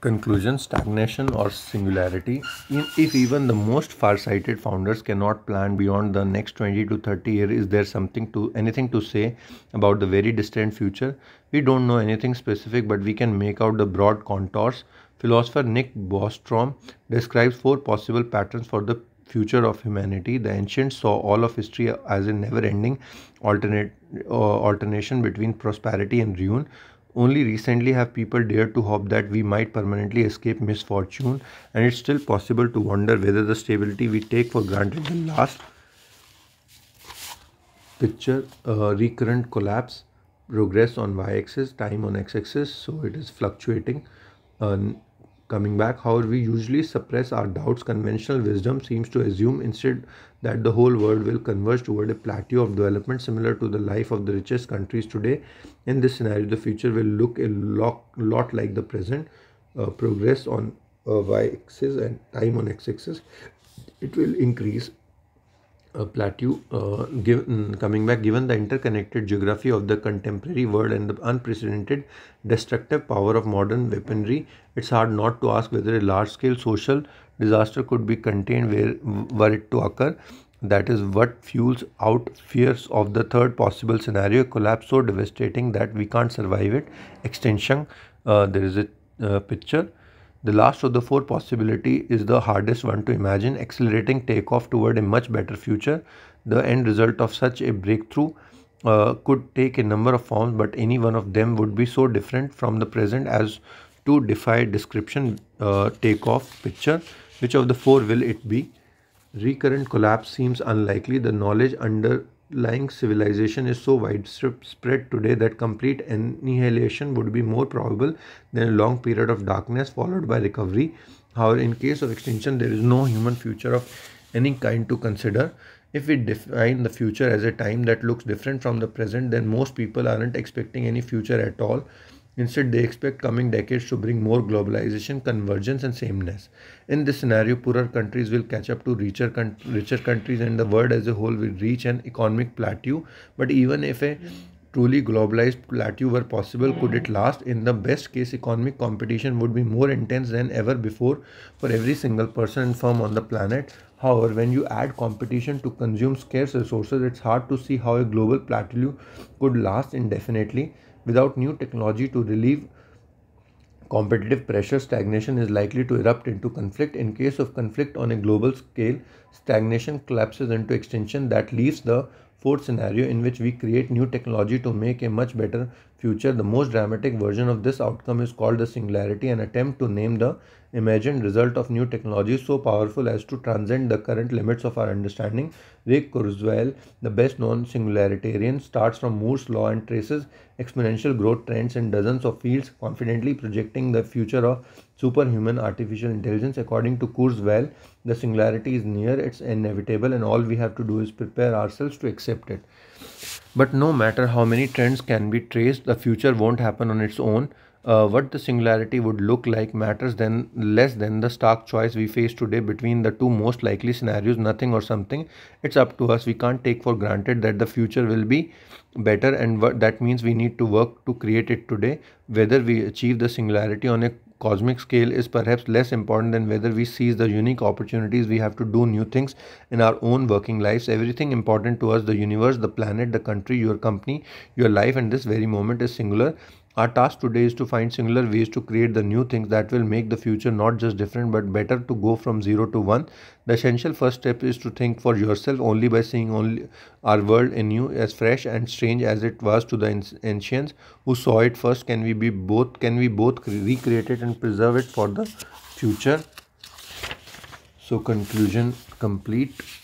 Conclusion Stagnation or singularity. If even the most far-sighted founders cannot plan beyond the next 20 to 30 years, is there something to anything to say about the very distant future? We don't know anything specific, but we can make out the broad contours. Philosopher Nick Bostrom describes four possible patterns for the future of humanity. The ancients saw all of history as a never-ending alternate uh, alternation between prosperity and ruin. Only recently have people dared to hope that we might permanently escape misfortune, and it's still possible to wonder whether the stability we take for granted will last. Picture uh, recurrent collapse, progress on y axis, time on x axis, so it is fluctuating. Uh, Coming back, however, we usually suppress our doubts. Conventional wisdom seems to assume instead that the whole world will converge toward a plateau of development similar to the life of the richest countries today. In this scenario, the future will look a lot, lot like the present. Uh, progress on uh, y axis and time on x axis, it will increase a uh, plateau uh, given, mm, coming back given the interconnected geography of the contemporary world and the unprecedented destructive power of modern weaponry it's hard not to ask whether a large scale social disaster could be contained where were it to occur that is what fuels out fears of the third possible scenario collapse so devastating that we can't survive it extinction uh, there is a uh, picture the last of the four possibility is the hardest one to imagine, accelerating takeoff toward a much better future. The end result of such a breakthrough uh, could take a number of forms, but any one of them would be so different from the present as to defy description uh, takeoff picture. Which of the four will it be? Recurrent collapse seems unlikely. The knowledge under lying civilization is so widespread today that complete annihilation would be more probable than a long period of darkness followed by recovery. However, in case of extinction, there is no human future of any kind to consider. If we define the future as a time that looks different from the present, then most people aren't expecting any future at all. Instead, they expect coming decades to bring more globalization, convergence, and sameness. In this scenario, poorer countries will catch up to richer, richer countries, and the world as a whole will reach an economic plateau. But even if a truly globalized plateau were possible could it last in the best case economic competition would be more intense than ever before for every single person and firm on the planet however when you add competition to consume scarce resources it's hard to see how a global plateau could last indefinitely Without new technology to relieve competitive pressure, stagnation is likely to erupt into conflict. In case of conflict on a global scale, stagnation collapses into extinction. That leaves the fourth scenario in which we create new technology to make a much better future, the most dramatic version of this outcome is called the singularity, an attempt to name the imagined result of new technologies so powerful as to transcend the current limits of our understanding. Ray Kurzweil, the best known singularitarian, starts from Moore's law and traces exponential growth trends in dozens of fields, confidently projecting the future of superhuman artificial intelligence. According to Kurzweil, the singularity is near, it's inevitable, and all we have to do is prepare ourselves to accept it. But no matter how many trends can be traced, the future won't happen on its own. Uh, what the singularity would look like matters then less than the stark choice we face today between the two most likely scenarios nothing or something it's up to us we can't take for granted that the future will be better and that means we need to work to create it today whether we achieve the singularity on a cosmic scale is perhaps less important than whether we seize the unique opportunities we have to do new things in our own working lives. Everything important to us, the universe, the planet, the country, your company, your life, and this very moment is singular our task today is to find singular ways to create the new things that will make the future not just different but better to go from 0 to 1. The essential first step is to think for yourself only by seeing only our world anew as fresh and strange as it was to the ancients who saw it first. Can we be both can we both recreate it and preserve it for the future? So conclusion complete.